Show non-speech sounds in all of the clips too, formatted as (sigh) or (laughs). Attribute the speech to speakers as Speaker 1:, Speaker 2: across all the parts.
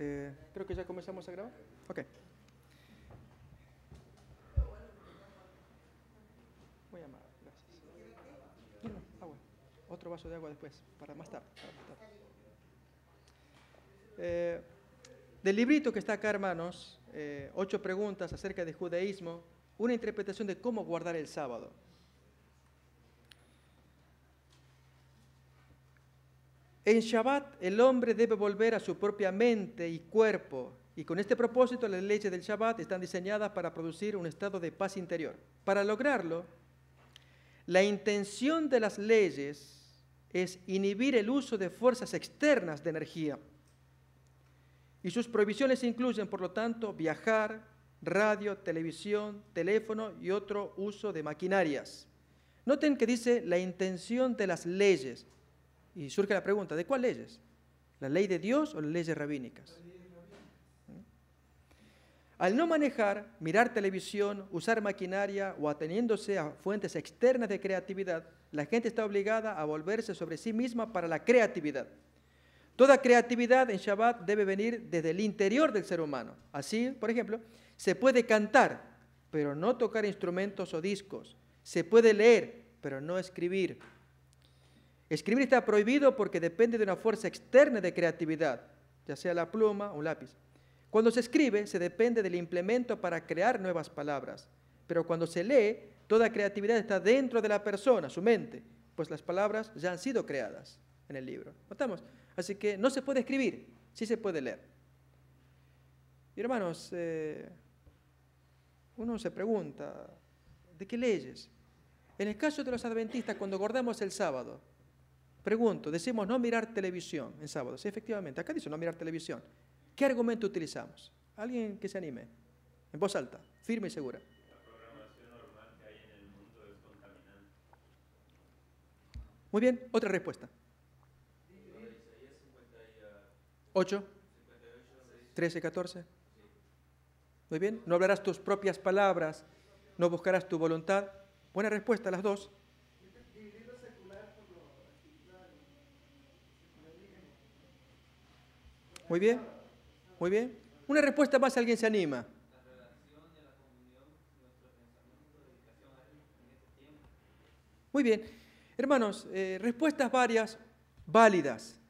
Speaker 1: Eh, creo que ya comenzamos a grabar. Ok. Muy amable, gracias. Ah, no, agua. Otro vaso de agua después, para más tarde. Eh, del librito que está acá, hermanos, eh, ocho preguntas acerca de judaísmo, una interpretación de cómo guardar el sábado. En Shabbat el hombre debe volver a su propia mente y cuerpo. Y con este propósito las leyes del Shabbat están diseñadas para producir un estado de paz interior. Para lograrlo, la intención de las leyes es inhibir el uso de fuerzas externas de energía. Y sus prohibiciones incluyen, por lo tanto, viajar, radio, televisión, teléfono y otro uso de maquinarias. Noten que dice la intención de las leyes. Y surge la pregunta, ¿de cuál leyes? ¿La ley de Dios o las leyes rabínicas? ¿Mm? Al no manejar, mirar televisión, usar maquinaria o ateniéndose a fuentes externas de creatividad, la gente está obligada a volverse sobre sí misma para la creatividad. Toda creatividad en Shabbat debe venir desde el interior del ser humano. Así, por ejemplo, se puede cantar, pero no tocar instrumentos o discos. Se puede leer, pero no escribir. Escribir está prohibido porque depende de una fuerza externa de creatividad, ya sea la pluma o un lápiz. Cuando se escribe, se depende del implemento para crear nuevas palabras, pero cuando se lee, toda creatividad está dentro de la persona, su mente, pues las palabras ya han sido creadas en el libro. ¿Notamos? Así que no se puede escribir, sí se puede leer. Y hermanos, eh, uno se pregunta, ¿de qué leyes? En el caso de los adventistas, cuando guardamos el sábado, Pregunto, decimos no mirar televisión en sábado. Sí, efectivamente, acá dice no mirar televisión. ¿Qué argumento utilizamos? Alguien que se anime, en voz alta, firme y segura. La programación normal que hay en el mundo es contaminante. Muy bien, otra respuesta. 8, 13, 14. Muy bien, no hablarás tus propias palabras, no buscarás tu voluntad. Buena respuesta las dos. Muy bien, muy bien. Una respuesta más, alguien se anima. Muy bien, hermanos, eh, respuestas varias, válidas.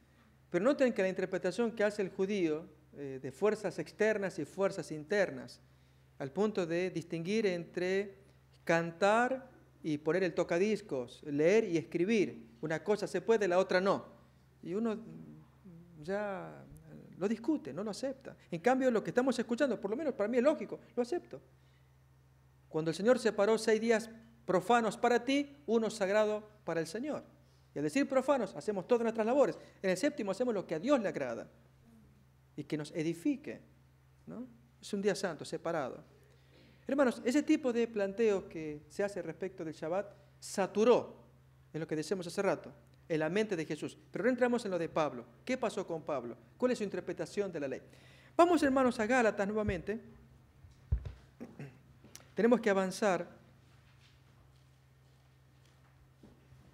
Speaker 1: Pero noten que la interpretación que hace el judío eh, de fuerzas externas y fuerzas internas, al punto de distinguir entre cantar y poner el tocadiscos, leer y escribir. Una cosa se puede, la otra no. Y uno ya lo discute, no lo acepta. En cambio, lo que estamos escuchando, por lo menos para mí es lógico, lo acepto. Cuando el Señor separó seis días profanos para ti, uno sagrado para el Señor. Y al decir profanos, hacemos todas nuestras labores. En el séptimo hacemos lo que a Dios le agrada y que nos edifique. ¿no? Es un día santo, separado. Hermanos, ese tipo de planteo que se hace respecto del Shabbat saturó, es lo que decíamos hace rato, en la mente de Jesús. Pero no entramos en lo de Pablo. ¿Qué pasó con Pablo? ¿Cuál es su interpretación de la ley? Vamos hermanos a Gálatas nuevamente. Tenemos que avanzar.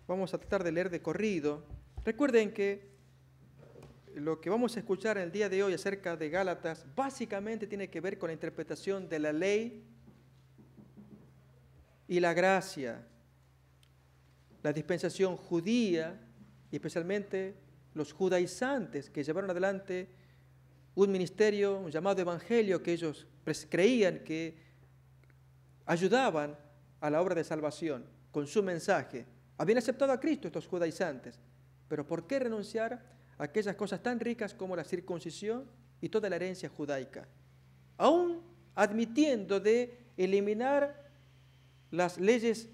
Speaker 1: Vamos a tratar de leer de corrido. Recuerden que lo que vamos a escuchar en el día de hoy acerca de Gálatas básicamente tiene que ver con la interpretación de la ley y la gracia, la dispensación judía especialmente los judaizantes que llevaron adelante un ministerio, un llamado evangelio que ellos creían que ayudaban a la obra de salvación con su mensaje. Habían aceptado a Cristo estos judaizantes, pero ¿por qué renunciar a aquellas cosas tan ricas como la circuncisión y toda la herencia judaica? Aún admitiendo de eliminar las leyes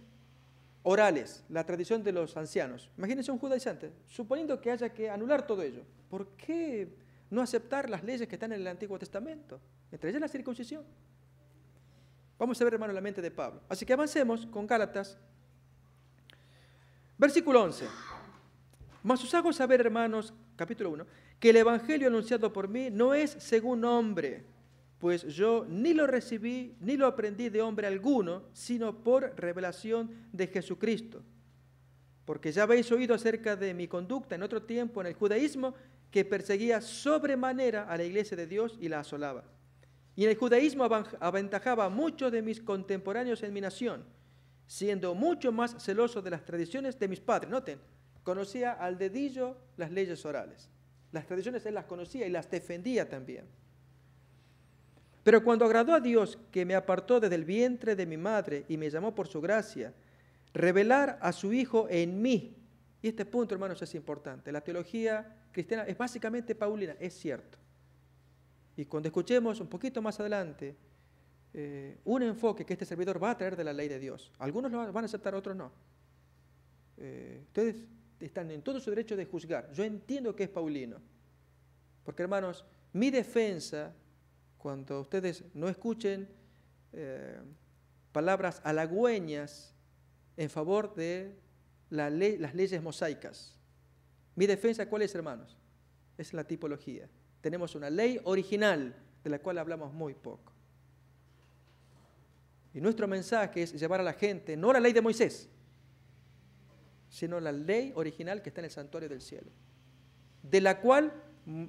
Speaker 1: orales, la tradición de los ancianos. Imagínense un judaizante, suponiendo que haya que anular todo ello. ¿Por qué no aceptar las leyes que están en el Antiguo Testamento? Entre ellas la circuncisión. Vamos a ver, hermano, la mente de Pablo. Así que avancemos con Gálatas. Versículo 11. Mas os hago saber, hermanos, capítulo 1, que el Evangelio anunciado por mí no es según hombre, pues yo ni lo recibí ni lo aprendí de hombre alguno, sino por revelación de Jesucristo. Porque ya habéis oído acerca de mi conducta en otro tiempo en el judaísmo, que perseguía sobremanera a la iglesia de Dios y la asolaba. Y en el judaísmo aventajaba a muchos de mis contemporáneos en mi nación, siendo mucho más celoso de las tradiciones de mis padres. Noten, conocía al dedillo las leyes orales. Las tradiciones él las conocía y las defendía también. Pero cuando agradó a Dios, que me apartó desde el vientre de mi madre y me llamó por su gracia, revelar a su Hijo en mí. Y este punto, hermanos, es importante. La teología cristiana es básicamente paulina, es cierto. Y cuando escuchemos un poquito más adelante eh, un enfoque que este servidor va a traer de la ley de Dios, algunos lo van a aceptar, otros no. Eh, ustedes están en todo su derecho de juzgar. Yo entiendo que es paulino. Porque, hermanos, mi defensa cuando ustedes no escuchen eh, palabras halagüeñas en favor de las leyes mosaicas. Mi defensa, ¿cuál es, hermanos? Es la tipología. Tenemos una ley original de la cual hablamos muy poco. Y nuestro mensaje es llevar a la gente, no la ley de Moisés, sino la ley original que está en el santuario del cielo, de la cual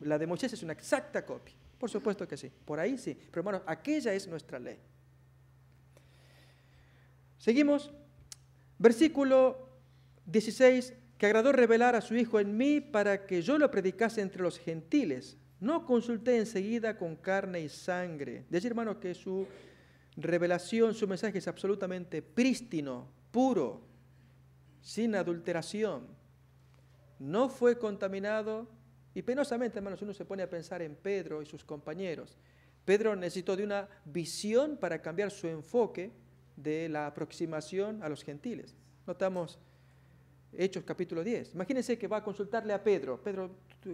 Speaker 1: la de Moisés es una exacta copia. Por supuesto que sí, por ahí sí. Pero bueno, aquella es nuestra ley. Seguimos. Versículo 16, que agradó revelar a su Hijo en mí para que yo lo predicase entre los gentiles. No consulté enseguida con carne y sangre. Decir, hermano, que su revelación, su mensaje es absolutamente prístino, puro, sin adulteración. No fue contaminado y penosamente, hermanos, uno se pone a pensar en Pedro y sus compañeros. Pedro necesitó de una visión para cambiar su enfoque de la aproximación a los gentiles. Notamos Hechos capítulo 10. Imagínense que va a consultarle a Pedro. Pedro,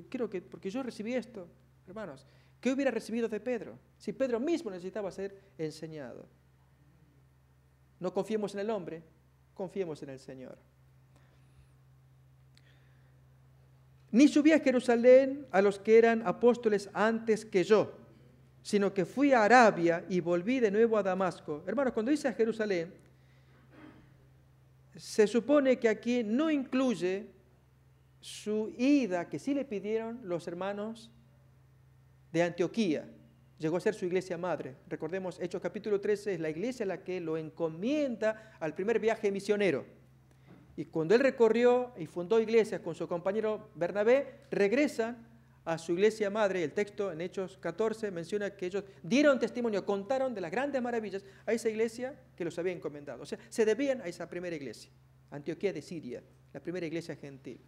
Speaker 1: creo que, porque yo recibí esto, hermanos. ¿Qué hubiera recibido de Pedro? Si Pedro mismo necesitaba ser enseñado. No confiemos en el hombre, confiemos en el Señor. Ni subí a Jerusalén a los que eran apóstoles antes que yo, sino que fui a Arabia y volví de nuevo a Damasco. Hermanos, cuando dice a Jerusalén, se supone que aquí no incluye su ida, que sí le pidieron los hermanos de Antioquía. Llegó a ser su iglesia madre. Recordemos, Hechos capítulo 13 es la iglesia la que lo encomienda al primer viaje misionero. Y cuando él recorrió y fundó iglesias con su compañero Bernabé, regresan a su iglesia madre. El texto en Hechos 14 menciona que ellos dieron testimonio, contaron de las grandes maravillas a esa iglesia que los había encomendado. O sea, se debían a esa primera iglesia, Antioquía de Siria, la primera iglesia gentil.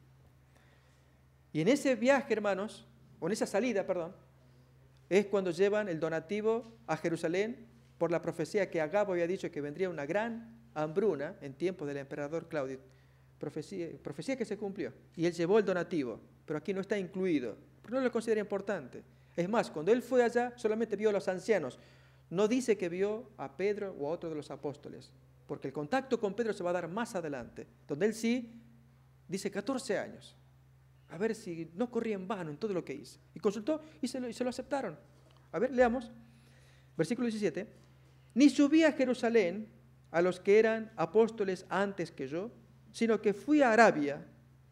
Speaker 1: Y en ese viaje, hermanos, o en esa salida, perdón, es cuando llevan el donativo a Jerusalén por la profecía que Agabo había dicho que vendría una gran hambruna en tiempos del emperador Claudio profecía, que se cumplió. Y él llevó el donativo, pero aquí no está incluido, Pero no lo considera importante. Es más, cuando él fue allá, solamente vio a los ancianos. No dice que vio a Pedro o a otro de los apóstoles, porque el contacto con Pedro se va a dar más adelante, donde él sí dice 14 años. A ver si no corría en vano en todo lo que hizo. Y consultó y se lo, y se lo aceptaron. A ver, leamos. Versículo 17. Ni subí a Jerusalén a los que eran apóstoles antes que yo, sino que fui a Arabia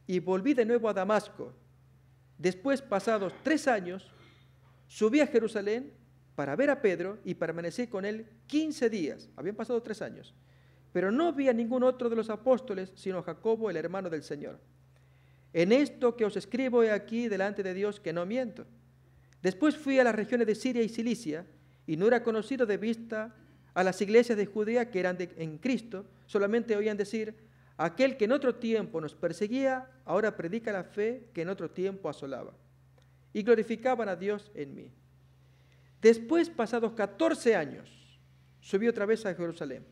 Speaker 1: y volví de nuevo a Damasco. Después, pasados tres años, subí a Jerusalén para ver a Pedro y permanecí con él 15 días. Habían pasado tres años. Pero no vi a ningún otro de los apóstoles, sino a Jacobo, el hermano del Señor. En esto que os escribo he aquí delante de Dios que no miento. Después fui a las regiones de Siria y Cilicia, y no era conocido de vista a las iglesias de Judea que eran en Cristo, solamente oían decir, Aquel que en otro tiempo nos perseguía, ahora predica la fe que en otro tiempo asolaba. Y glorificaban a Dios en mí. Después, pasados 14 años, subí otra vez a Jerusalén.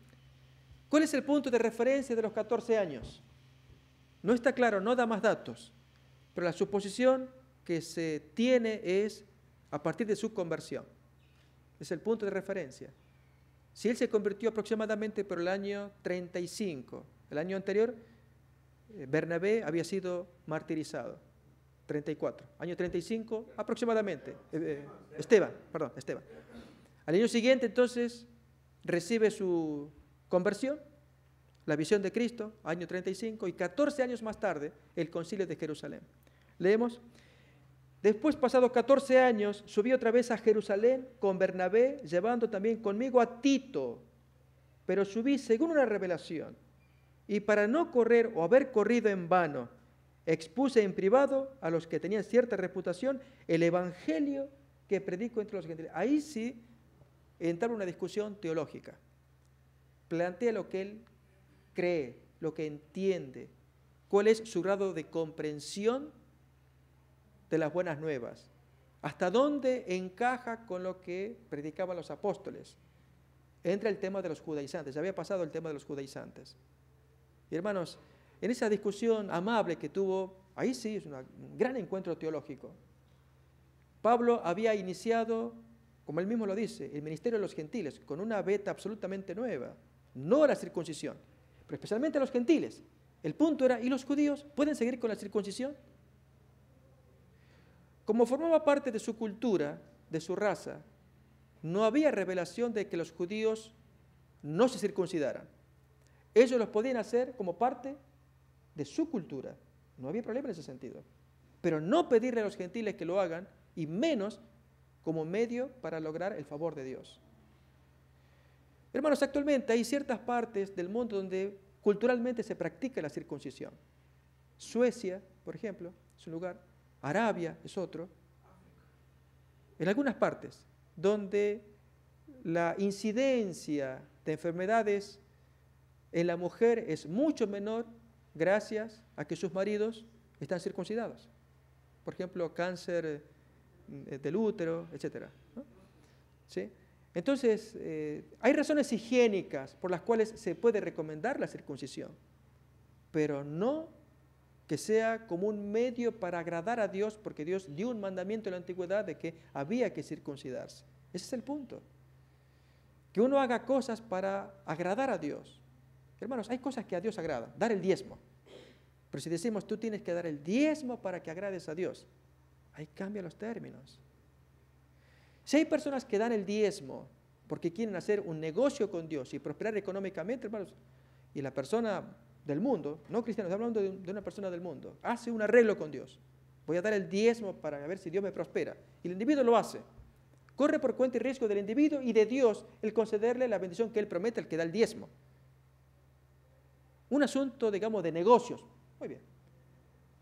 Speaker 1: ¿Cuál es el punto de referencia de los 14 años? No está claro, no da más datos, pero la suposición que se tiene es a partir de su conversión. Es el punto de referencia. Si él se convirtió aproximadamente por el año 35, el año anterior, eh, Bernabé había sido martirizado, 34. Año 35 aproximadamente. Eh, eh, Esteban, perdón, Esteban. Al año siguiente, entonces, recibe su conversión, la visión de Cristo, año 35, y 14 años más tarde, el concilio de Jerusalén. Leemos, después, pasados 14 años, subí otra vez a Jerusalén con Bernabé, llevando también conmigo a Tito, pero subí según una revelación y para no correr o haber corrido en vano, expuse en privado a los que tenían cierta reputación el evangelio que predico entre los gentiles. Ahí sí entra una discusión teológica. Plantea lo que él cree, lo que entiende, cuál es su grado de comprensión de las buenas nuevas, hasta dónde encaja con lo que predicaban los apóstoles. Entra el tema de los judaizantes, ya había pasado el tema de los judaizantes. Y hermanos, en esa discusión amable que tuvo, ahí sí es un gran encuentro teológico. Pablo había iniciado, como él mismo lo dice, el ministerio de los gentiles con una beta absolutamente nueva, no a la circuncisión, pero especialmente a los gentiles. El punto era, ¿y los judíos pueden seguir con la circuncisión? Como formaba parte de su cultura, de su raza, no había revelación de que los judíos no se circuncidaran. Ellos los podían hacer como parte de su cultura. No había problema en ese sentido. Pero no pedirle a los gentiles que lo hagan, y menos como medio para lograr el favor de Dios. Hermanos, actualmente hay ciertas partes del mundo donde culturalmente se practica la circuncisión. Suecia, por ejemplo, es un lugar, Arabia es otro. En algunas partes donde la incidencia de enfermedades en eh, la mujer es mucho menor gracias a que sus maridos están circuncidados. Por ejemplo, cáncer eh, del útero, etc. Entonces, eh, hay razones higiénicas por las cuales se puede recomendar la circuncisión, pero no que sea como un medio para agradar a Dios, porque Dios dio un mandamiento en la antigüedad de que había que circuncidarse. Ese es el punto. Que uno haga cosas para agradar a Dios. Hermanos, hay cosas que a Dios agrada, dar el diezmo. Pero si decimos, tú tienes que dar el diezmo para que agrades a Dios, ahí cambian los términos. Si hay personas que dan el diezmo porque quieren hacer un negocio con Dios y prosperar económicamente, hermanos, y la persona del mundo, no cristianos, hablando de, una persona del mundo, hace un arreglo con Dios. Voy a dar el diezmo para ver si Dios me prospera. Y el individuo lo hace. Corre por cuenta y riesgo del individuo y de Dios el concederle la bendición que Él promete, al que da el diezmo un asunto, digamos, de negocios. Muy bien.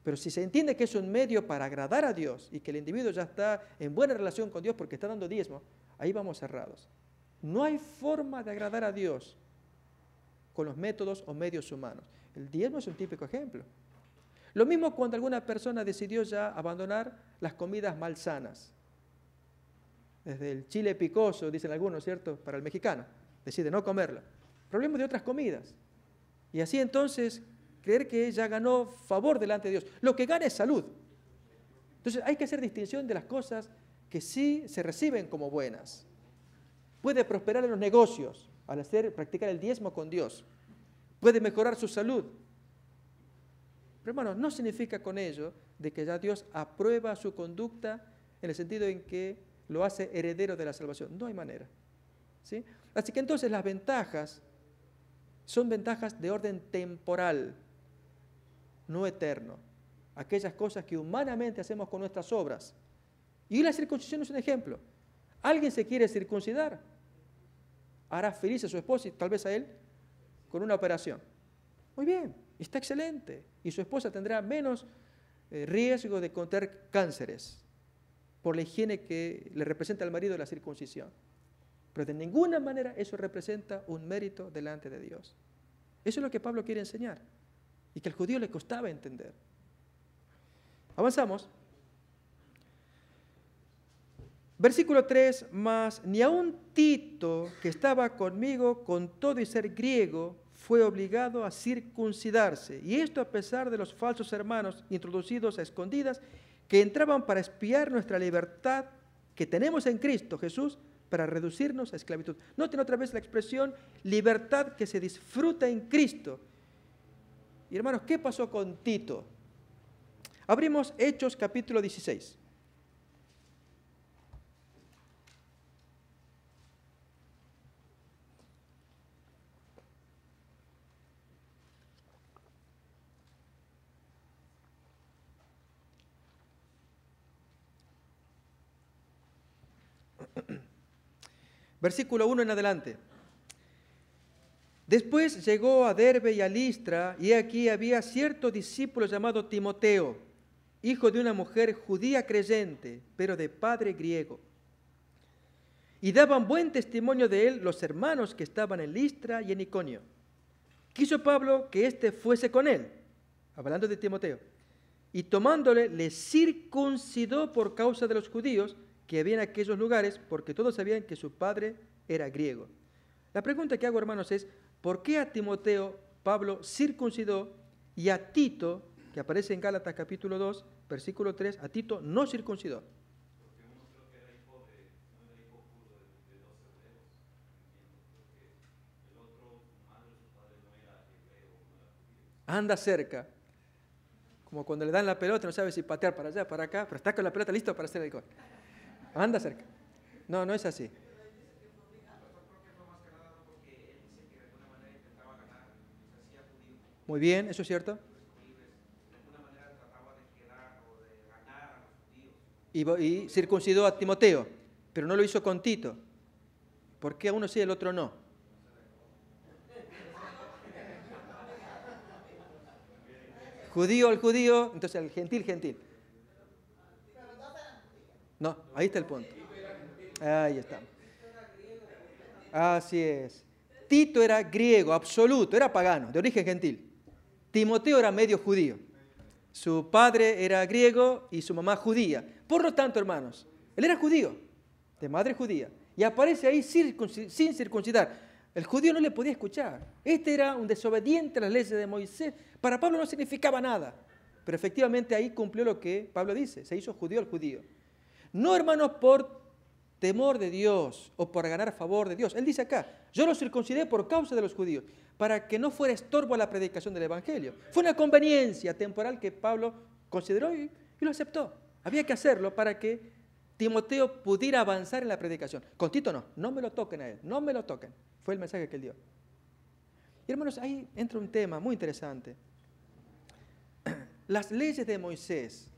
Speaker 1: Pero si se entiende que es un medio para agradar a Dios y que el individuo ya está en buena relación con Dios porque está dando diezmo, ahí vamos cerrados. No hay forma de agradar a Dios con los métodos o medios humanos. El diezmo es un típico ejemplo. Lo mismo cuando alguna persona decidió ya abandonar las comidas malsanas. Desde el chile picoso, dicen algunos, ¿cierto? Para el mexicano. Decide no comerlo. Problemas de otras comidas. Y así entonces creer que ella ganó favor delante de Dios. Lo que gana es salud. Entonces hay que hacer distinción de las cosas que sí se reciben como buenas. Puede prosperar en los negocios al hacer practicar el diezmo con Dios. Puede mejorar su salud. Pero hermanos, no significa con ello de que ya Dios aprueba su conducta en el sentido en que lo hace heredero de la salvación. No hay manera. ¿sí? Así que entonces las ventajas son ventajas de orden temporal, no eterno. Aquellas cosas que humanamente hacemos con nuestras obras. Y la circuncisión es un ejemplo. Alguien se quiere circuncidar, hará feliz a su esposa y tal vez a él con una operación. Muy bien, está excelente. Y su esposa tendrá menos eh, riesgo de contraer cánceres por la higiene que le representa al marido la circuncisión. Pero de ninguna manera eso representa un mérito delante de Dios. Eso es lo que Pablo quiere enseñar y que al judío le costaba entender. Avanzamos. Versículo 3, más ni a un Tito que estaba conmigo con todo y ser griego fue obligado a circuncidarse, y esto a pesar de los falsos hermanos introducidos a escondidas que entraban para espiar nuestra libertad que tenemos en Cristo Jesús para reducirnos a esclavitud. Noten otra vez la expresión libertad que se disfruta en Cristo. Y hermanos, ¿qué pasó con Tito? Abrimos Hechos capítulo 16. Versículo 1 en adelante. Después llegó a Derbe y a Listra, y aquí había cierto discípulo llamado Timoteo, hijo de una mujer judía creyente, pero de padre griego. Y daban buen testimonio de él los hermanos que estaban en Listra y en Iconio. Quiso Pablo que éste fuese con él, hablando de Timoteo, y tomándole le circuncidó por causa de los judíos, que había en aquellos lugares, porque todos sabían que su padre era griego. La pregunta que hago, hermanos, es, ¿por qué a Timoteo Pablo circuncidó y a Tito, que aparece en Gálatas capítulo 2, versículo 3, a Tito no circuncidó? anda cerca, como cuando le dan la pelota, no sabe si patear para allá, para acá, pero está con la pelota listo para hacer el gol anda cerca. No, no es así. Muy bien, eso es cierto. Y, circuncidó a Timoteo, pero no lo hizo con Tito. ¿Por qué a uno sí y al otro no? judío al judío, entonces al gentil, gentil. No, ahí está el punto. Ahí está. Así es. Tito era griego, absoluto, era pagano, de origen gentil. Timoteo era medio judío. Su padre era griego y su mamá judía. Por lo tanto, hermanos, él era judío, de madre judía. Y aparece ahí sin circuncidar. El judío no le podía escuchar. Este era un desobediente a las leyes de Moisés. Para Pablo no significaba nada. Pero efectivamente ahí cumplió lo que Pablo dice. Se hizo judío al judío. No, hermanos, por temor de Dios o por ganar favor de Dios. Él dice acá, yo lo circuncidé por causa de los judíos, para que no fuera estorbo a la predicación del Evangelio. Fue una conveniencia temporal que Pablo consideró y, lo aceptó. Había que hacerlo para que Timoteo pudiera avanzar en la predicación. Con no, no me lo toquen a él, no me lo toquen. Fue el mensaje que él dio. Y hermanos, ahí entra un tema muy interesante. (clears throat) Las leyes de Moisés,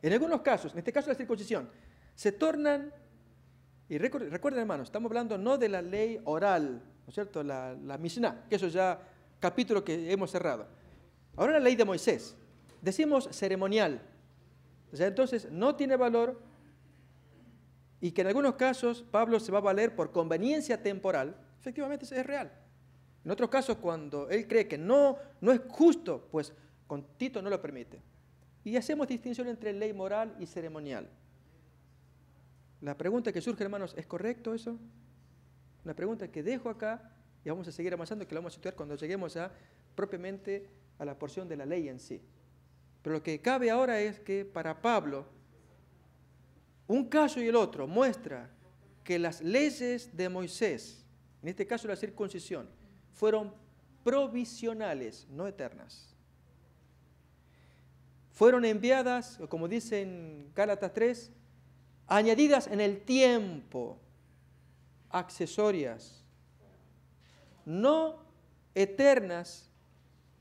Speaker 1: en algunos casos, en este caso la circuncisión, se tornan, y recuerden hermanos, estamos hablando no de la ley oral, ¿no es cierto? La, la Mishnah, que eso ya capítulo que hemos cerrado. Ahora la ley de Moisés, decimos ceremonial, o sea, entonces no tiene valor y que en algunos casos Pablo se va a valer por conveniencia temporal, efectivamente es real. En otros casos, cuando él cree que no, no es justo, pues con Tito no lo permite. Y hacemos distinción entre ley moral y ceremonial. La pregunta que surge, hermanos, ¿es correcto eso? Una pregunta que dejo acá y vamos a seguir avanzando, que la vamos a situar cuando lleguemos a propiamente a la porción de la ley en sí. Pero lo que cabe ahora es que para Pablo, un caso y el otro muestra que las leyes de Moisés, en este caso la circuncisión, fueron provisionales, no eternas. Fueron enviadas, como dice en Gálatas 3, añadidas en el tiempo, accesorias, no eternas,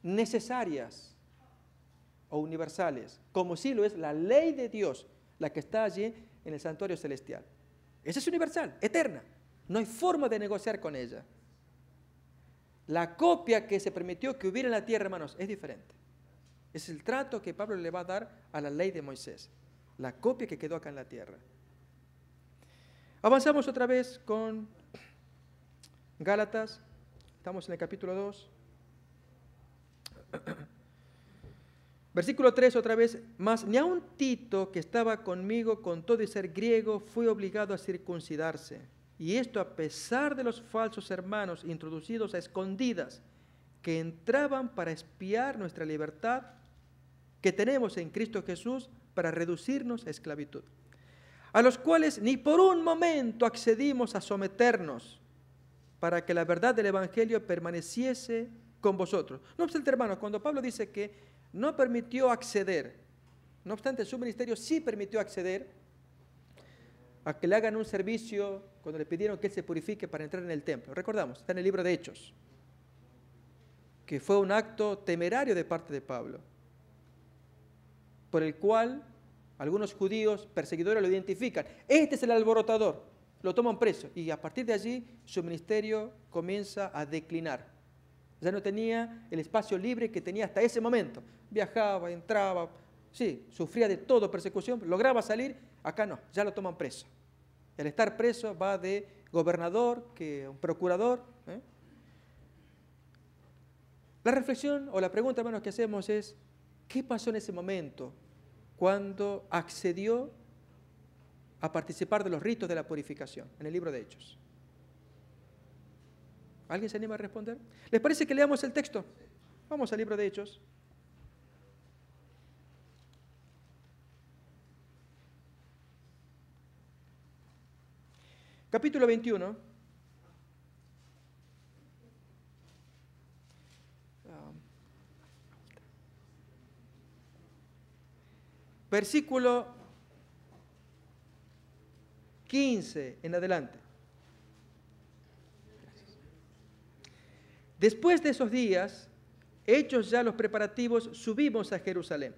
Speaker 1: necesarias o universales, como si lo es la ley de Dios, la que está allí en el santuario celestial. Esa es universal, eterna. No hay forma de negociar con ella. La copia que se permitió que hubiera en la tierra, hermanos, es diferente. Es el trato que Pablo le va a dar a la ley de Moisés, la copia que quedó acá en la tierra. Avanzamos otra vez con Gálatas. Estamos en el capítulo 2. (clears throat) Versículo 3 otra vez, más ni a un Tito que estaba conmigo con todo y ser griego fue obligado a circuncidarse. Y esto a pesar de los falsos hermanos introducidos a escondidas que entraban para espiar nuestra libertad que tenemos en Cristo Jesús para reducirnos a esclavitud a los cuales ni por un momento accedimos a someternos para que la verdad del Evangelio permaneciese con vosotros. No obstante, hermanos, cuando Pablo dice que no permitió acceder, no obstante su ministerio sí permitió acceder a que le hagan un servicio cuando le pidieron que él se purifique para entrar en el templo. Recordamos, está en el libro de Hechos, que fue un acto temerario de parte de Pablo, por el cual algunos judíos perseguidores lo identifican. Este es el alborotador. Lo toman preso. Y a partir de allí su ministerio comienza a declinar. Ya no tenía el espacio libre que tenía hasta ese momento. Viajaba, entraba, sí, sufría de todo persecución, lograba salir. Acá no, ya lo toman preso. El estar preso va de gobernador que un procurador. ¿eh? La reflexión o la pregunta, hermanos, que hacemos es, ¿qué pasó en ese momento cuando accedió a participar de los ritos de la purificación en el libro de Hechos. ¿Alguien se anima a responder? ¿Les parece que leamos el texto? Vamos al libro de Hechos. Capítulo 21. Versículo 15 en adelante. Después de esos días, hechos ya los preparativos, subimos a Jerusalén.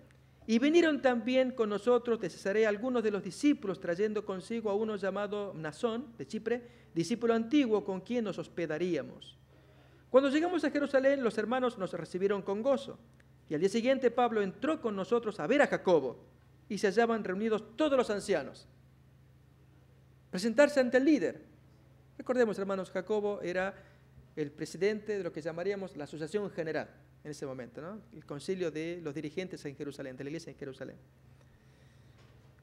Speaker 1: Y vinieron también con nosotros de Cesarea algunos de los discípulos, trayendo consigo a uno llamado Nazón, de Chipre, discípulo antiguo con quien nos hospedaríamos. Cuando llegamos a Jerusalén, los hermanos nos recibieron con gozo. Y al día siguiente Pablo entró con nosotros a ver a Jacobo y se hallaban reunidos todos los ancianos. Presentarse ante el líder. Recordemos, hermanos, Jacobo era el presidente de lo que llamaríamos la Asociación General en ese momento, ¿no? el concilio de los dirigentes en Jerusalén, de la iglesia en Jerusalén.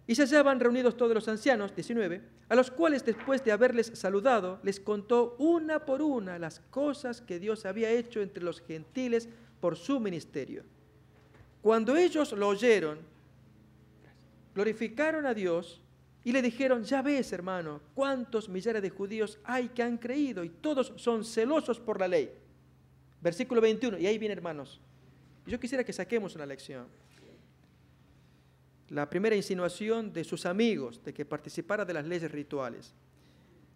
Speaker 1: Y se hallaban reunidos todos los ancianos, 19, a los cuales después de haberles saludado, les contó una por una las cosas que Dios había hecho entre los gentiles por su ministerio. Cuando ellos lo oyeron, glorificaron a Dios y le dijeron, ya ves hermano, cuántos millares de judíos hay que han creído y todos son celosos por la ley. Versículo 21, y ahí viene hermanos. Yo quisiera que saquemos una lección. La primera insinuación de sus amigos de que participara de las leyes rituales.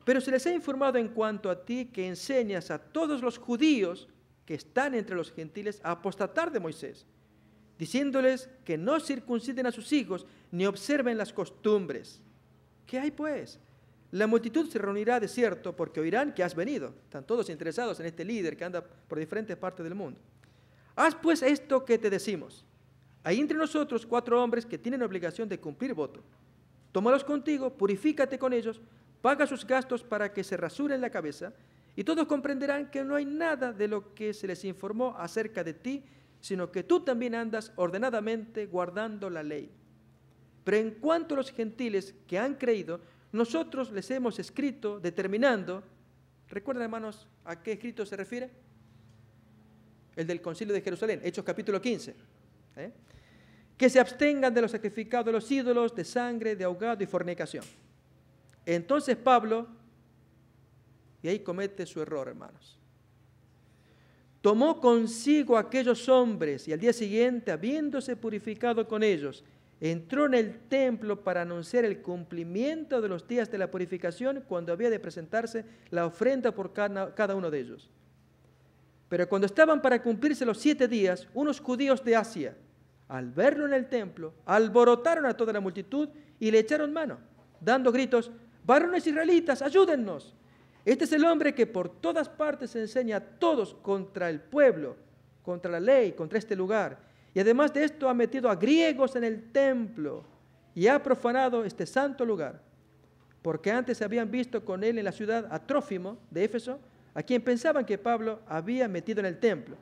Speaker 1: Pero se les ha informado en cuanto a ti que enseñas a todos los judíos que están entre los gentiles a apostatar de Moisés, diciéndoles que no circunciden a sus hijos ni observen las costumbres. ¿Qué hay pues? La multitud se reunirá de cierto porque oirán que has venido. Están todos interesados en este líder que anda por diferentes partes del mundo. Haz pues esto que te decimos. Hay entre nosotros cuatro hombres que tienen obligación de cumplir voto. Tómalos contigo, purifícate con ellos, paga sus gastos para que se rasuren la cabeza y todos comprenderán que no hay nada de lo que se les informó acerca de ti, sino que tú también andas ordenadamente guardando la ley. Pero en cuanto a los gentiles que han creído, nosotros les hemos escrito determinando, recuerden hermanos, a qué escrito se refiere? El del concilio de Jerusalén, Hechos capítulo 15. ¿eh? Que se abstengan de los sacrificados de los ídolos, de sangre, de ahogado y fornicación. Entonces Pablo, y ahí comete su error, hermanos, tomó consigo a aquellos hombres y al día siguiente, habiéndose purificado con ellos, entró en el templo para anunciar el cumplimiento de los días de la purificación cuando había de presentarse la ofrenda por cada uno de ellos. Pero cuando estaban para cumplirse los siete días, unos judíos de Asia, al verlo en el templo, alborotaron a toda la multitud y le echaron mano, dando gritos, varones israelitas, ayúdennos. Este es el hombre que por todas partes enseña a todos contra el pueblo, contra la ley, contra este lugar y además de esto ha metido a griegos en el templo y ha profanado este santo lugar, porque antes se habían visto con él en la ciudad a Trófimo de Éfeso, a quien pensaban que Pablo había metido en el templo,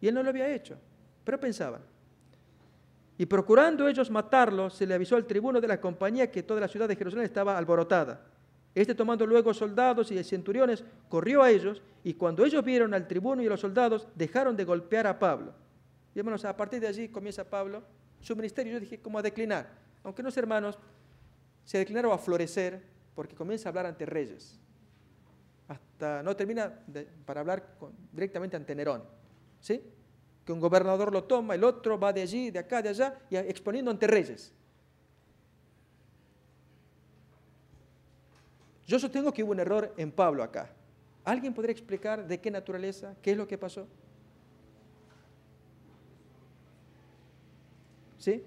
Speaker 1: y él no lo había hecho, pero pensaban. Y procurando ellos matarlo, se le avisó al tribuno de la compañía que toda la ciudad de Jerusalén estaba alborotada. Este tomando luego soldados y centuriones, corrió a ellos, y cuando ellos vieron al tribuno y a los soldados, dejaron de golpear a Pablo. Y hermanos, a partir de allí comienza Pablo su ministerio, yo dije, ¿cómo a declinar. Aunque no hermanos, se declinaron a florecer porque comienza a hablar ante reyes. Hasta no termina para hablar directamente ante Nerón. ¿Sí? Que un gobernador lo toma, el otro va de allí, de acá, de allá, y exponiendo ante reyes. Yo sostengo que hubo un error en Pablo acá. ¿Alguien podría explicar de qué naturaleza? ¿Qué es lo que pasó? ¿Sí?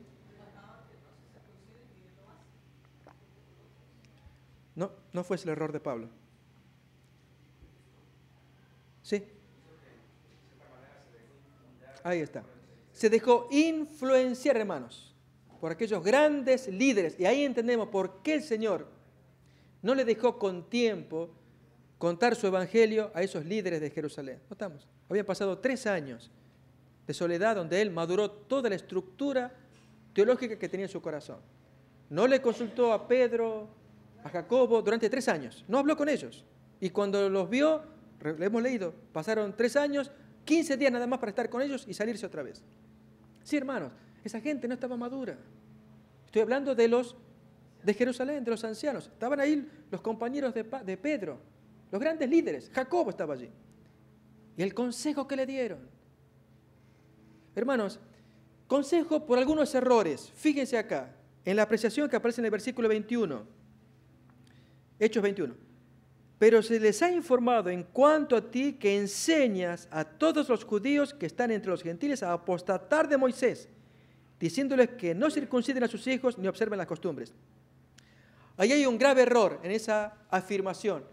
Speaker 1: No, no fue el error de Pablo. ¿Sí? Ahí está. Se dejó influenciar, hermanos, por aquellos grandes líderes. Y ahí entendemos por qué el Señor no le dejó con tiempo contar su evangelio a esos líderes de Jerusalén. Notamos, habían pasado tres años de soledad donde él maduró toda la estructura teológica que tenía en su corazón. No le consultó a Pedro, a Jacobo, durante tres años. No habló con ellos. Y cuando los vio, le hemos leído, pasaron tres años, 15 días nada más para estar con ellos y salirse otra vez. Sí, hermanos, esa gente no estaba madura. Estoy hablando de los de Jerusalén, de los ancianos. Estaban ahí los compañeros de, de Pedro, los grandes líderes. Jacobo estaba allí. Y el consejo que le dieron. Hermanos, Consejo por algunos errores. Fíjense acá, en la apreciación que aparece en el versículo 21. Hechos 21. Pero se les ha informado en cuanto a ti que enseñas a todos los judíos que están entre los gentiles a apostatar de Moisés, diciéndoles que no circunciden a sus hijos ni observen las costumbres. Ahí hay un grave error en esa afirmación,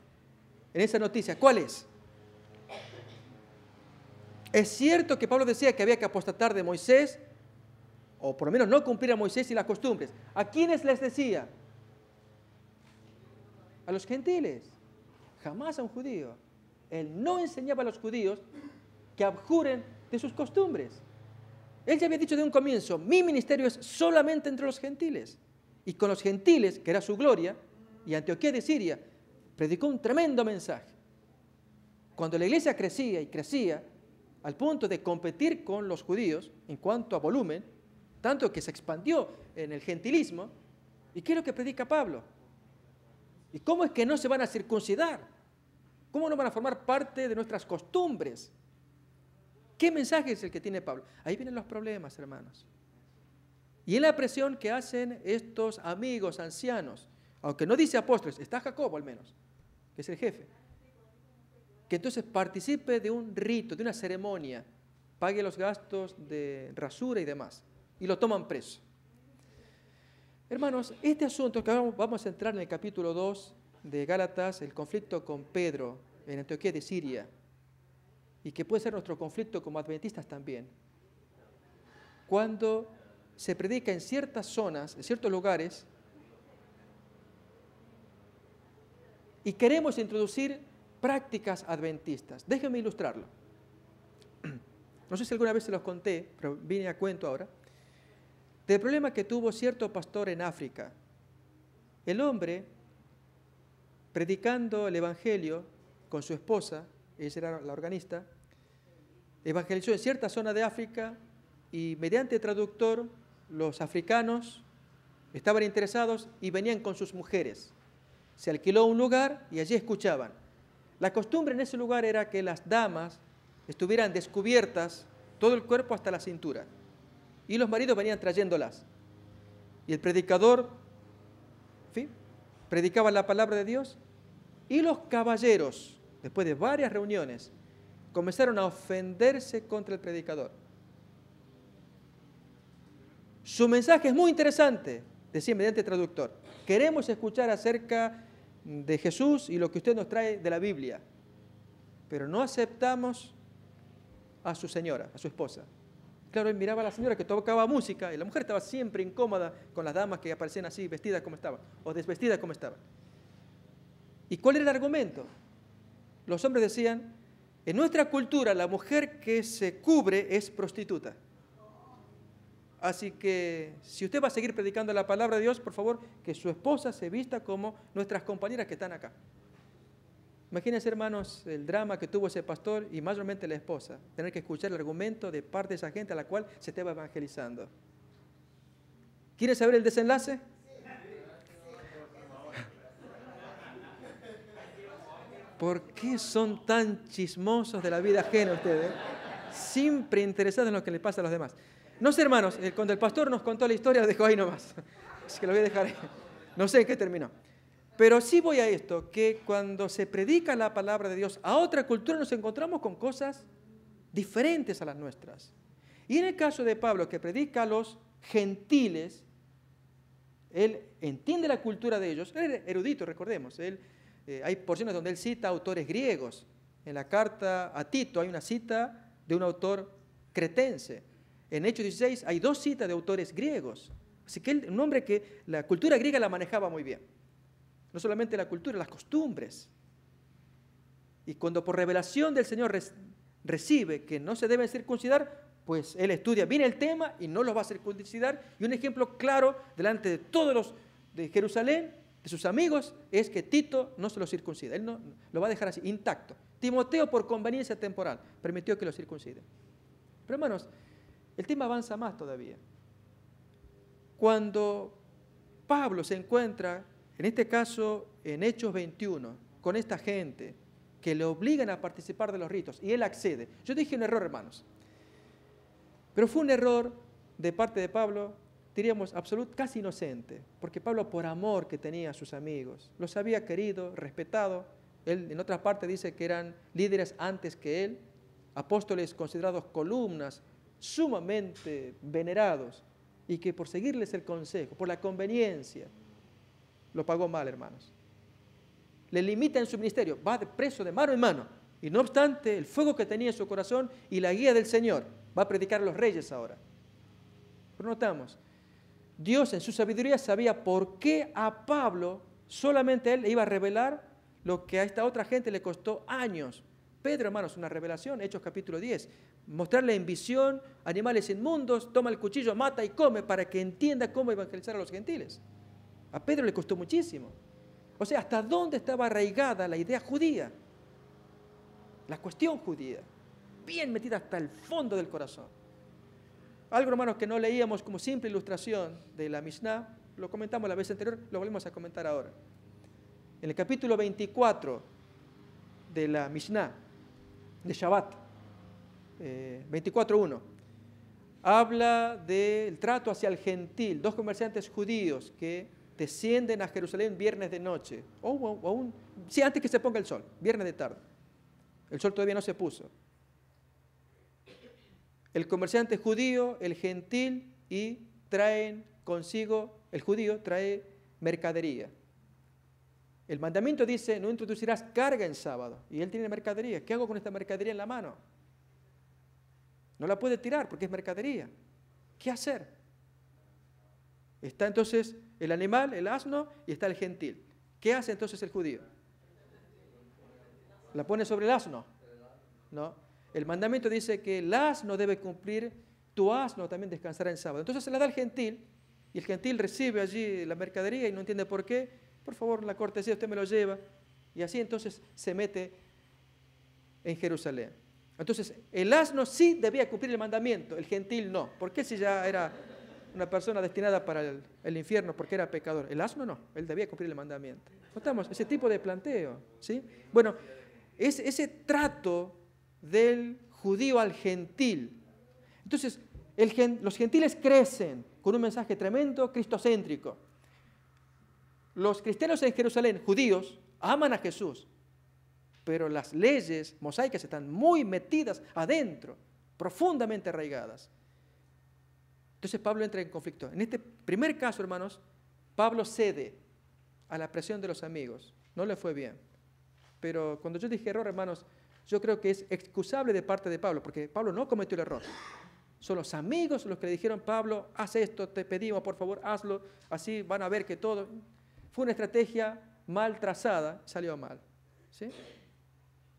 Speaker 1: en esa noticia. ¿Cuál es? Es cierto que Pablo decía que había que apostatar de Moisés, o por lo menos no cumplir a Moisés y las costumbres. ¿A quiénes les decía? A los gentiles, jamás a un judío. Él no enseñaba a los judíos que abjuren de sus costumbres. Él ya había dicho de un comienzo, mi ministerio es solamente entre los gentiles. Y con los gentiles, que era su gloria, y Antioquía de Siria, predicó un tremendo mensaje. Cuando la iglesia crecía y crecía, al punto de competir con los judíos en cuanto a volumen, tanto que se expandió en el gentilismo. ¿Y qué es lo que predica Pablo? ¿Y cómo es que no se van a circuncidar? ¿Cómo no van a formar parte de nuestras costumbres? ¿Qué mensaje es el que tiene Pablo? Ahí vienen los problemas, hermanos. Y en la presión que hacen estos amigos ancianos, aunque no dice apóstoles, está Jacobo al menos, que es el jefe, que entonces participe de un rito, de una ceremonia, pague los gastos de rasura y demás y lo toman preso. Hermanos, este asunto que vamos a entrar en el capítulo 2 de Gálatas, el conflicto con Pedro en Antioquía de Siria, y que puede ser nuestro conflicto como adventistas también. Cuando se predica en ciertas zonas, en ciertos lugares, y queremos introducir prácticas adventistas. Déjenme ilustrarlo. (clears throat) No sé si alguna vez se los conté, pero vine a cuento ahora del problema que tuvo cierto pastor en África. El hombre, predicando el Evangelio con su esposa, ella era la organista, evangelizó en cierta zona de África y mediante traductor los africanos estaban interesados y venían con sus mujeres. Se alquiló un lugar y allí escuchaban. La costumbre en ese lugar era que las damas estuvieran descubiertas todo el cuerpo hasta la cintura y los maridos venían trayéndolas. Y el predicador predicaba la palabra de Dios y los caballeros, después de varias reuniones, comenzaron a ofenderse contra el predicador. Su mensaje es muy interesante, decía mediante traductor. Queremos escuchar acerca de Jesús y lo que usted nos trae de la Biblia, pero no aceptamos a su señora, a su esposa claro, él miraba a la señora que tocaba música y la mujer estaba siempre incómoda con las damas que aparecían así, vestidas como estaban, o desvestidas como estaban. ¿Y cuál era el argumento? Los hombres decían, en nuestra cultura la mujer que se cubre es prostituta. Así que si usted va a seguir predicando la palabra de Dios, por favor, que su esposa se vista como nuestras compañeras que están acá. Imagínense, hermanos, el drama que tuvo ese pastor y mayormente la esposa, tener que escuchar el argumento de parte de esa gente a la cual se estaba evangelizando. ¿Quieres saber el desenlace? (laughs) ¿Por qué son tan chismosos de la vida ajena ustedes? Siempre interesados en lo que le pasa a los demás. No sé, hermanos, cuando el pastor nos contó la historia, lo (laughs) dejó ahí nomás. Así (laughs) que lo voy a dejar ahí. No sé en qué terminó. Pero sí voy a esto, que cuando se predica la palabra de Dios a otra cultura nos encontramos con cosas diferentes a las nuestras. Y en el caso de Pablo, que predica a los gentiles, él entiende la cultura de ellos, él es erudito, recordemos, él, eh, hay porciones donde él cita autores griegos. En la carta a Tito hay una cita de un autor cretense. En Hechos 16 hay dos citas de autores griegos. Así que él, un hombre que la cultura griega la manejaba muy bien no solamente la cultura, las costumbres. Y cuando por revelación del Señor recibe que no se deben circuncidar, pues él estudia bien el tema y no los va a circuncidar. Y un ejemplo claro delante de todos los de Jerusalén, de sus amigos, es que Tito no se lo circuncida. Él no, lo va a dejar así, intacto. Timoteo, por conveniencia temporal, permitió que lo circunciden. Pero hermanos, el tema avanza más todavía. Cuando Pablo se encuentra en este caso, en Hechos 21, con esta gente que le obligan a participar de los ritos y él accede. Yo dije un error, hermanos. Pero fue un error de parte de Pablo, diríamos, absoluto, casi inocente, porque Pablo por amor que tenía a sus amigos, los había querido, respetado. Él en otra parte dice que eran líderes antes que él, apóstoles considerados columnas, sumamente venerados, y que por seguirles el consejo, por la conveniencia, lo pagó mal, hermanos. Le limita en su ministerio, va de preso de mano en mano. Y no obstante, el fuego que tenía en su corazón y la guía del Señor va a predicar a los reyes ahora. Pero notamos, Dios en su sabiduría sabía por qué a Pablo solamente él le iba a revelar lo que a esta otra gente le costó años. Pedro, hermanos, una revelación, Hechos capítulo 10. Mostrarle en visión animales inmundos, toma el cuchillo, mata y come para que entienda cómo evangelizar a los gentiles. A Pedro le costó muchísimo. O sea, ¿hasta dónde estaba arraigada la idea judía? La cuestión judía. Bien metida hasta el fondo del corazón. Algo, hermanos, que no leíamos como simple ilustración de la Mishnah, lo comentamos la vez anterior, lo volvemos a comentar ahora. En el capítulo 24 de la Mishnah, de Shabbat, 24.1, eh, habla del trato hacia el gentil, dos comerciantes judíos que descienden a Jerusalén viernes de noche, o, aún, sí, antes que se ponga el sol, viernes de tarde. El sol todavía no se puso. El comerciante judío, el gentil, y traen consigo, el judío trae mercadería. El mandamiento dice, no introducirás carga en sábado. Y él tiene mercadería. ¿Qué hago con esta mercadería en la mano? No la puede tirar porque es mercadería. ¿Qué hacer? Está entonces el animal, el asno y está el gentil. ¿Qué hace entonces el judío? ¿La pone sobre el asno? No. El mandamiento dice que el asno debe cumplir, tu asno también descansará en sábado. Entonces se la da al gentil y el gentil recibe allí la mercadería y no entiende por qué. Por favor, la cortesía usted me lo lleva. Y así entonces se mete en Jerusalén. Entonces, el asno sí debía cumplir el mandamiento, el gentil no. ¿Por qué si ya era una persona destinada para el, infierno porque era pecador. El asno no, él debía cumplir el mandamiento. estamos? ese tipo de planteo. ¿sí? Bueno, es ese trato del judío al gentil. Entonces, los gentiles crecen con un mensaje tremendo cristocéntrico. Los cristianos en Jerusalén, judíos, aman a Jesús, pero las leyes mosaicas están muy metidas adentro, profundamente arraigadas. Entonces Pablo entra en conflicto. En este primer caso, hermanos, Pablo cede a la presión de los amigos. No le fue bien. Pero cuando yo dije error, hermanos, yo creo que es excusable de parte de Pablo, porque Pablo no cometió el error. Son los amigos los que le dijeron, Pablo, haz esto, te pedimos, por favor, hazlo, así van a ver que todo. Fue una estrategia mal trazada, salió mal.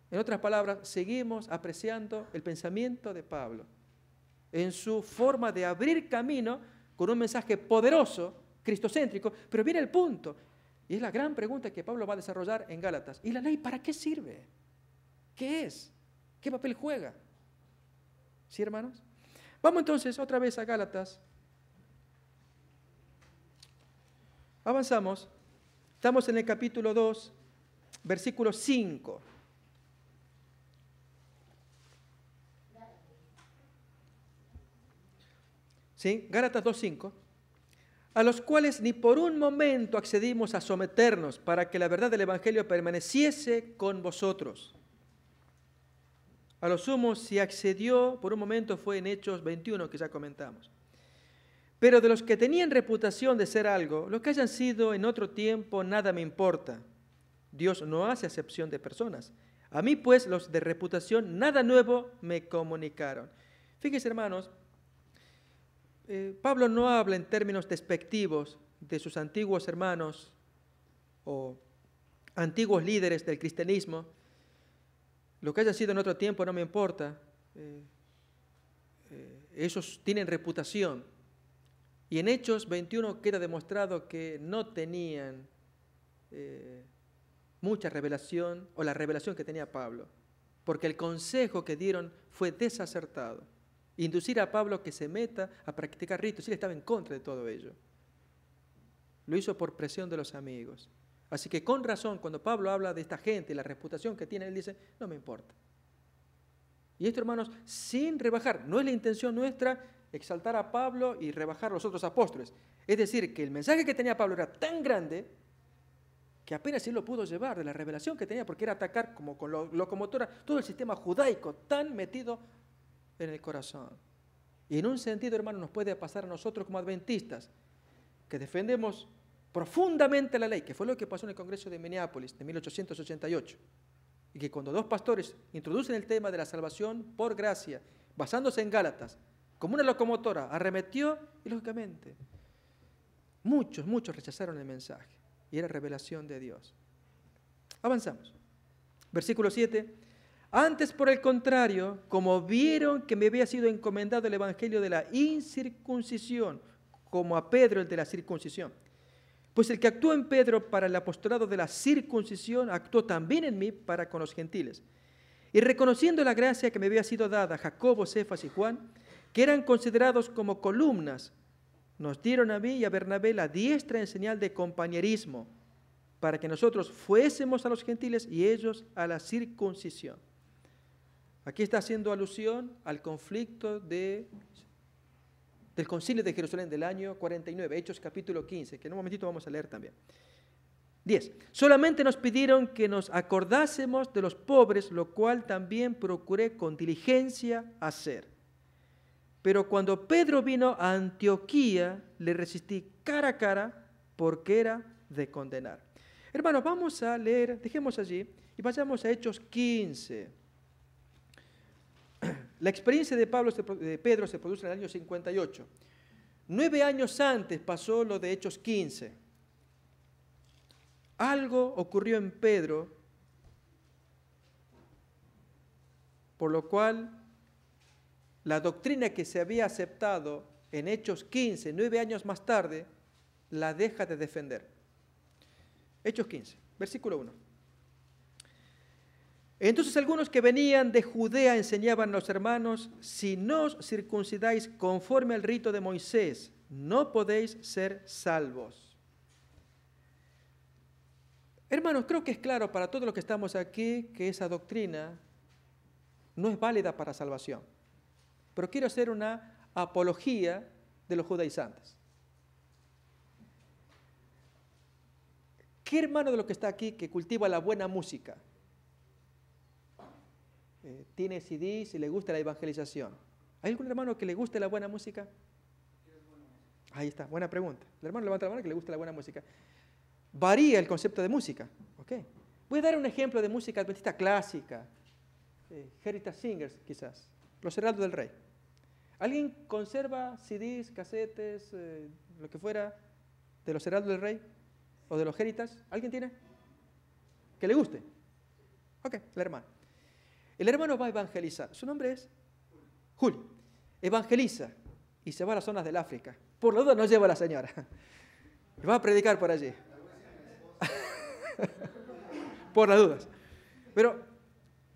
Speaker 1: En otras palabras, seguimos apreciando el pensamiento de Pablo en su forma de abrir camino con un mensaje poderoso, cristocéntrico, pero viene el punto, y es la gran pregunta que Pablo va a desarrollar en Gálatas. ¿Y la ley para qué sirve? ¿Qué es? ¿Qué papel juega? ¿Sí, hermanos? Vamos entonces otra vez a Gálatas. Avanzamos. Estamos en el capítulo 2, versículo 5. Gálatas 2.5, a los cuales ni por un momento accedimos a someternos para que la verdad del Evangelio permaneciese con vosotros. A los sumo, si accedió por un momento fue en Hechos 21, que ya comentamos. Pero de los que tenían reputación de ser algo, los que hayan sido en otro tiempo, nada me importa. Dios no hace excepción de personas. A mí, pues, los de reputación, nada nuevo me comunicaron. Fíjense, hermanos, eh, Pablo no habla en términos despectivos de sus antiguos hermanos o antiguos líderes del cristianismo. Lo que haya sido en otro tiempo no me importa. Eh, ellos eh, tienen reputación. Y en Hechos 21 queda demostrado que no tenían eh, mucha revelación o la revelación que tenía Pablo, porque el consejo que dieron fue desacertado inducir a Pablo que se meta a practicar ritos. Él estaba en contra de todo ello. Lo hizo por presión de los amigos. Así que con razón, cuando Pablo habla de esta gente y la reputación que tiene, él dice, no me importa. Y esto, hermanos, sin rebajar, no es la intención nuestra exaltar a Pablo y rebajar a los otros apóstoles. Es decir, que el mensaje que tenía Pablo era tan grande que apenas él lo pudo llevar de la revelación que tenía, porque era atacar como con locomotora todo el sistema judaico tan metido en el corazón. Y en un sentido, hermano, nos puede pasar a nosotros como adventistas, que defendemos profundamente la ley, que fue lo que pasó en el Congreso de Minneapolis de 1888, y que cuando dos pastores introducen el tema de la salvación por gracia, basándose en Gálatas, como una locomotora, arremetió y lógicamente muchos, muchos rechazaron el mensaje y era revelación de Dios. Avanzamos. Versículo 7. Antes, por el contrario, como vieron que me había sido encomendado el Evangelio de la incircuncisión, como a Pedro el de la circuncisión. Pues el que actuó en Pedro para el apostolado de la circuncisión, actuó también en mí para con los gentiles. Y reconociendo la gracia que me había sido dada Jacobo, Cefas y Juan, que eran considerados como columnas, nos dieron a mí y a Bernabé la diestra en señal de compañerismo, para que nosotros fuésemos a los gentiles y ellos a la circuncisión. Aquí está haciendo alusión al conflicto del concilio de Jerusalén del año 49, Hechos capítulo 15, que en un momentito vamos a leer también. 10. Solamente nos pidieron que nos acordásemos de los pobres, lo cual también procuré con diligencia hacer. Pero cuando Pedro vino a Antioquía, le resistí cara a cara porque era de condenar. Hermanos, vamos a leer, dejemos allí y vayamos a Hechos 15. La experiencia de, Pablo, Pedro se produce en el año 58. Nueve años antes pasó lo de Hechos 15. Algo ocurrió en Pedro, por lo cual la doctrina que se había aceptado en Hechos 15, nueve años más tarde, la deja de defender. Hechos 15, versículo 1. Entonces algunos que venían de Judea enseñaban a los hermanos, si no os circuncidáis conforme al rito de Moisés, no podéis ser salvos. Hermanos, creo que es claro para todos los que estamos aquí que esa doctrina no es válida para salvación. Pero quiero hacer una apología de los judaizantes. ¿Qué hermano de los que está aquí que cultiva la buena música? Eh, tiene CDs y le gusta la evangelización. ¿Hay algún hermano que le guste la buena música? Ahí está, buena pregunta. El hermano levanta la mano que le gusta la buena música. Varía el concepto de música. Okay. Voy a dar un ejemplo de música adventista clásica. Eh, Singers, quizás. Los Heraldos del Rey. ¿Alguien conserva CDs, casetes, eh, lo que fuera, de los Heraldos del Rey? ¿O de los Heritas? ¿Alguien tiene? Que le guste. Ok, el hermano. El hermano va a evangelizar. Su nombre es Julio. Evangeliza y se va a las zonas del África. Por la duda no lleva la señora. va a predicar por allí. (laughs) por las dudas. Pero,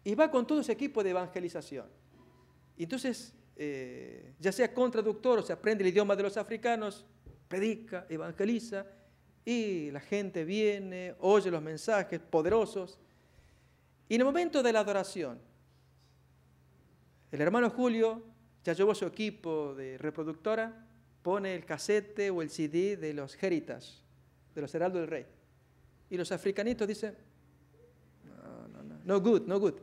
Speaker 1: y va con todo ese equipo de evangelización. entonces, eh, ya sea contraductor o se aprende el idioma de los africanos, predica, evangeliza, y la gente viene, oye los mensajes poderosos. Y en el momento de la adoración, el hermano Julio ya llevó su equipo de reproductora, pone el casete o el CD de los Jeritas, de los Heraldos del Rey. Y los africanitos dicen, no, no, no, no good, no good.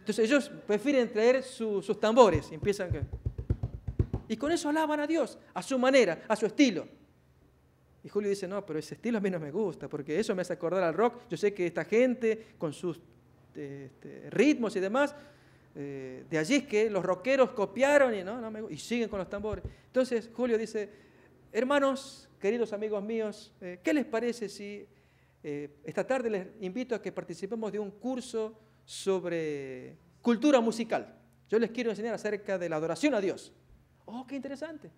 Speaker 1: Entonces ellos prefieren traer sus tambores, y empiezan Y con eso alaban a Dios, a su manera, a su estilo. Y Julio dice, no, pero ese estilo a mí no me gusta, porque eso me hace acordar al rock. Yo sé que esta gente, con sus este, ritmos y demás, eh, de allí es que los rockeros copiaron y, siguen con los tambores. Entonces Julio dice, hermanos, queridos amigos míos, eh, ¿qué les parece si eh, esta tarde les invito a que participemos de un curso sobre cultura musical? Yo les quiero enseñar acerca de la adoración a Dios. Oh, qué interesante.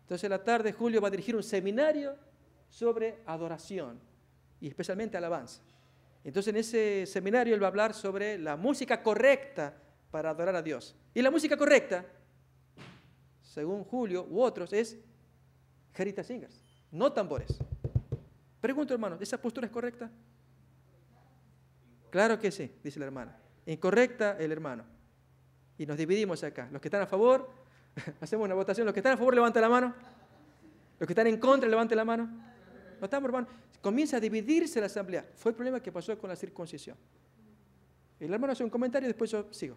Speaker 1: Entonces la tarde Julio va a dirigir un seminario sobre adoración y especialmente alabanza. Entonces en ese seminario él va a hablar sobre la música correcta para adorar a Dios. Y la música correcta, según Julio u otros, es jerita Singers, no tambores. Pregunto, hermano, ¿esa postura es correcta? Claro que sí, dice la hermana. Incorrecta el hermano. Y nos dividimos acá. Los que están a favor, (laughs) hacemos una votación. Los que están a favor, levanten la mano. Los que están en contra, levanten la mano. No hermano. Comienza a dividirse la asamblea. Fue el problema que pasó con la circuncisión. El hermano hace un comentario y después yo sigo.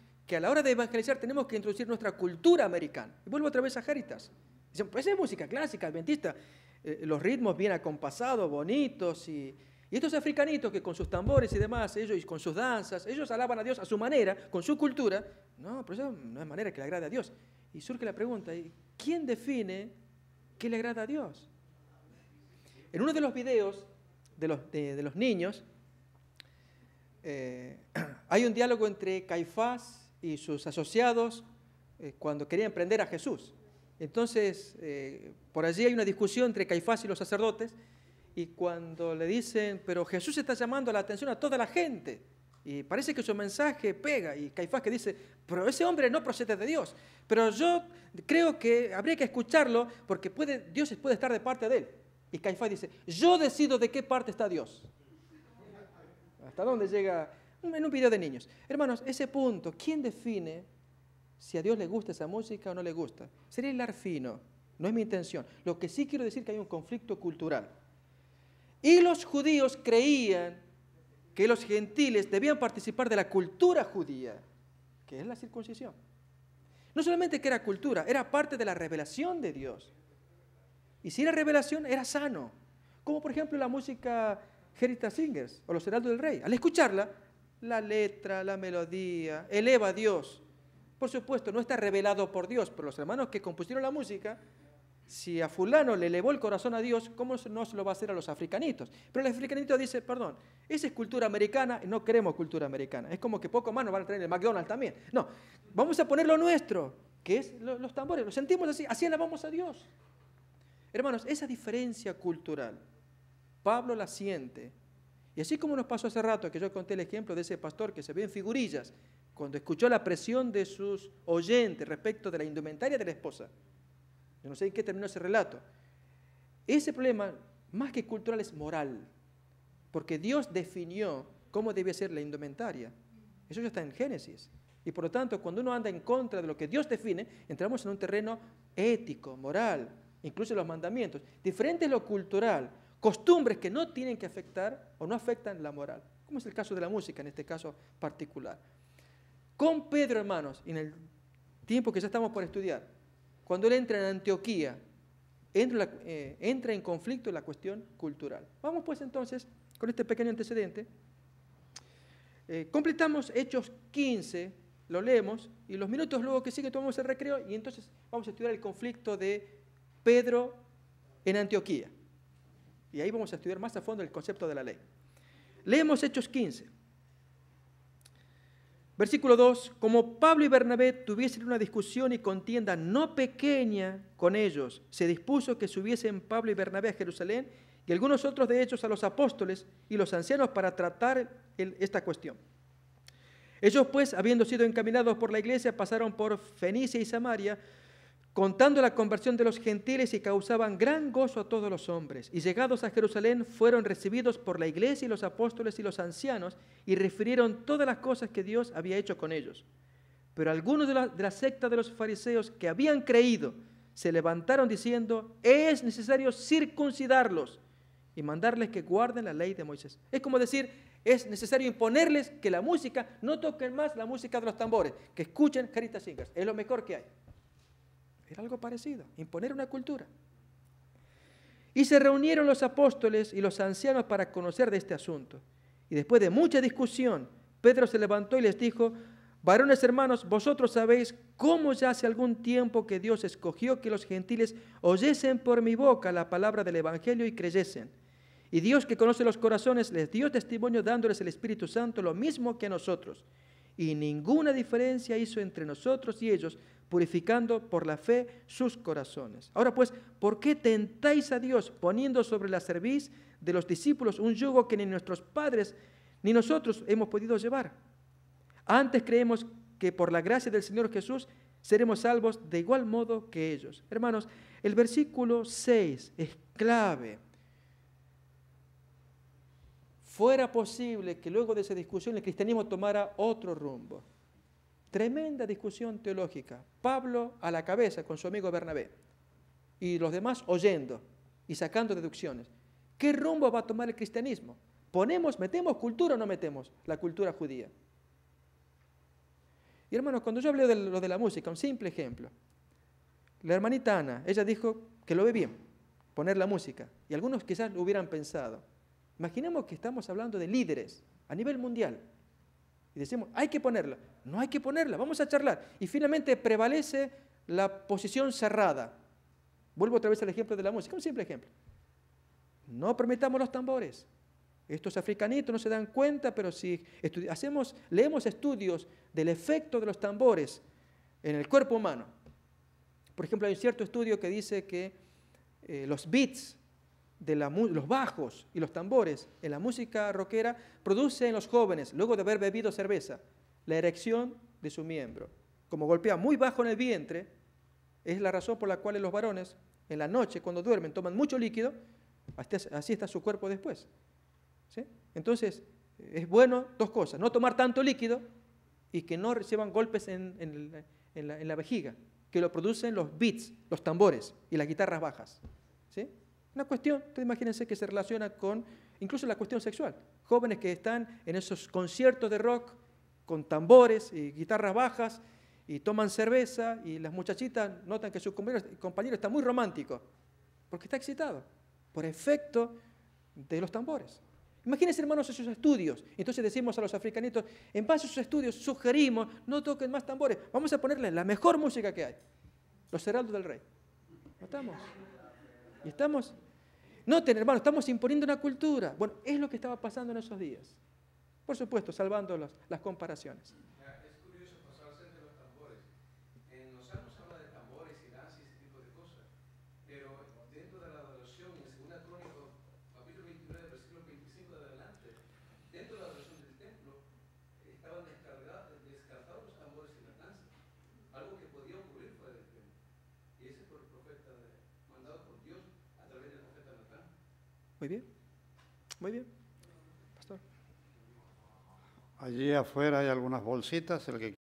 Speaker 1: que a la hora de evangelizar tenemos que introducir nuestra cultura americana. Y vuelvo otra vez a Jaritas. Dicen, pues es música clásica, adventista, eh, los ritmos bien acompasados, bonitos, y, estos africanitos que con sus tambores y demás, ellos con sus danzas, ellos alaban a Dios a su manera, con su cultura. No, pero eso no es manera que le agrade a Dios. Y surge la pregunta, ¿quién define qué le agrada a Dios? En uno de los videos de los, los niños, eh, (clears throat) hay un diálogo entre Caifás y sus asociados eh, cuando querían prender a Jesús. Entonces, eh, por allí hay una discusión entre Caifás y los sacerdotes, y cuando le dicen, pero Jesús está llamando la atención a toda la gente, y parece que su mensaje pega, y Caifás que dice, pero ese hombre no procede de Dios, pero yo creo que habría que escucharlo porque puede, Dios puede estar de parte de él. Y Caifás dice, yo decido de qué parte está Dios. ¿Hasta dónde llega en un video de niños. Hermanos, ese punto, ¿quién define si a Dios le gusta esa música o no le gusta? Sería el fino, no es mi intención. Lo que sí quiero decir es que hay un conflicto cultural. Y los judíos creían que los gentiles debían participar de la cultura judía, que es la circuncisión. No solamente que era cultura, era parte de la revelación de Dios. Y si era revelación, era sano. Como por ejemplo la música Gerita Singers o los Heraldos del Rey. Al escucharla, la letra, la melodía, eleva a Dios. Por supuesto, no está revelado por Dios, pero los hermanos que compusieron la música, si a fulano le elevó el corazón a Dios, ¿cómo no se lo va a hacer a los africanitos? Pero el africanito dice, perdón, esa es cultura americana, no queremos cultura americana. Es como que poco más nos van a traer el McDonald's también. No, vamos a poner lo nuestro, que es los tambores. Lo sentimos así, así alabamos a Dios. Hermanos, esa diferencia cultural, Pablo la siente y así como nos pasó hace rato, que yo conté el ejemplo de ese pastor que se ve en figurillas, cuando escuchó la presión de sus oyentes respecto de la indumentaria de la esposa. Yo no sé en qué terminó ese relato. Ese problema, más que cultural, es moral, porque Dios definió cómo debía ser la indumentaria. Eso ya está en Génesis. Y por lo tanto, cuando uno anda en contra de lo que Dios define, entramos en un terreno ético, moral, incluso los mandamientos. Diferente es lo cultural, costumbres que no tienen que afectar o no afectan la moral, como es el caso de la música en este caso particular. Con Pedro, hermanos, en el tiempo que ya estamos por estudiar, cuando él entra en Antioquía, entra, eh, entra en conflicto la cuestión cultural. Vamos pues entonces con este pequeño antecedente. Eh, completamos Hechos 15, lo leemos, y los minutos luego que sigue tomamos el recreo y entonces vamos a estudiar el conflicto de Pedro en Antioquía. Y ahí vamos a estudiar más a fondo el concepto de la ley. Leemos Hechos 15. Versículo 2, como Pablo y Bernabé tuviesen una discusión y contienda no pequeña con ellos, se dispuso que subiesen Pablo y Bernabé a Jerusalén y algunos otros de ellos a los apóstoles y los ancianos para tratar esta cuestión. Ellos pues, habiendo sido encaminados por la iglesia, pasaron por Fenicia y Samaria, contando la conversión de los gentiles y causaban gran gozo a todos los hombres. Y llegados a Jerusalén fueron recibidos por la iglesia y los apóstoles y los ancianos y refirieron todas las cosas que Dios había hecho con ellos. Pero algunos de la, secta de los fariseos que habían creído se levantaron diciendo, es necesario circuncidarlos y mandarles que guarden la ley de Moisés. Es como decir, es necesario imponerles que la música, no toquen más la música de los tambores, que escuchen Caritas Singers, es lo mejor que hay. Era algo parecido, imponer una cultura. Y se reunieron los apóstoles y los ancianos para conocer de este asunto. Y después de mucha discusión, Pedro se levantó y les dijo, varones hermanos, vosotros sabéis cómo ya hace algún tiempo que Dios escogió que los gentiles oyesen por mi boca la palabra del Evangelio y creyesen. Y Dios que conoce los corazones les dio testimonio dándoles el Espíritu Santo lo mismo que a nosotros y ninguna diferencia hizo entre nosotros y ellos, purificando por la fe sus corazones. Ahora pues, ¿por qué tentáis a Dios poniendo sobre la cerviz de los discípulos un yugo que ni nuestros padres ni nosotros hemos podido llevar? Antes creemos que por la gracia del Señor Jesús seremos salvos de igual modo que ellos. Hermanos, el versículo 6 es clave fuera posible que luego de esa discusión el cristianismo tomara otro rumbo. Tremenda discusión teológica. Pablo a la cabeza con su amigo Bernabé y los demás oyendo y sacando deducciones. ¿Qué rumbo va a tomar el cristianismo? ¿Ponemos, metemos cultura o no metemos la cultura judía? Y hermanos, cuando yo hablé de lo de la música, un simple ejemplo. La hermanita Ana, ella dijo que lo ve bien, poner la música. Y algunos quizás lo hubieran pensado. Imaginemos que estamos hablando de líderes a nivel mundial. Y decimos, hay que ponerla. No hay que ponerla, vamos a charlar. Y finalmente prevalece la posición cerrada. Vuelvo otra vez al ejemplo de la música, un simple ejemplo. No permitamos los tambores. Estos africanitos no se dan cuenta, pero si hacemos, leemos estudios del efecto de los tambores en el cuerpo humano. Por ejemplo, hay un cierto estudio que dice que eh, los beats de los bajos y los tambores en la música rockera produce en los jóvenes, luego de haber bebido cerveza, la erección de su miembro. Como golpea muy bajo en el vientre, es la razón por la cual los varones en la noche, cuando duermen, toman mucho líquido, así está su cuerpo después. Entonces, es bueno dos cosas, no tomar tanto líquido y que no reciban golpes en, la, en la, vejiga, que lo producen los beats, los tambores y las guitarras bajas. ¿Sí? Una cuestión, ustedes imagínense que se relaciona con incluso la cuestión sexual. Jóvenes que están en esos conciertos de rock con tambores y guitarras bajas y toman cerveza y las muchachitas notan que su compañero, está muy romántico porque está excitado por efecto de los tambores. Imagínense, hermanos, esos estudios. Entonces decimos a los africanitos, en base a sus estudios, sugerimos, no toquen más tambores. Vamos a ponerle la mejor música que hay. Los heraldos del rey. ¿Notamos? ¿Y estamos? Noten, hermano, estamos imponiendo una cultura. Bueno, es lo que estaba pasando en esos días. Por supuesto, salvando las comparaciones. Muy bien, muy bien. Pastor. Allí afuera hay algunas bolsitas, el que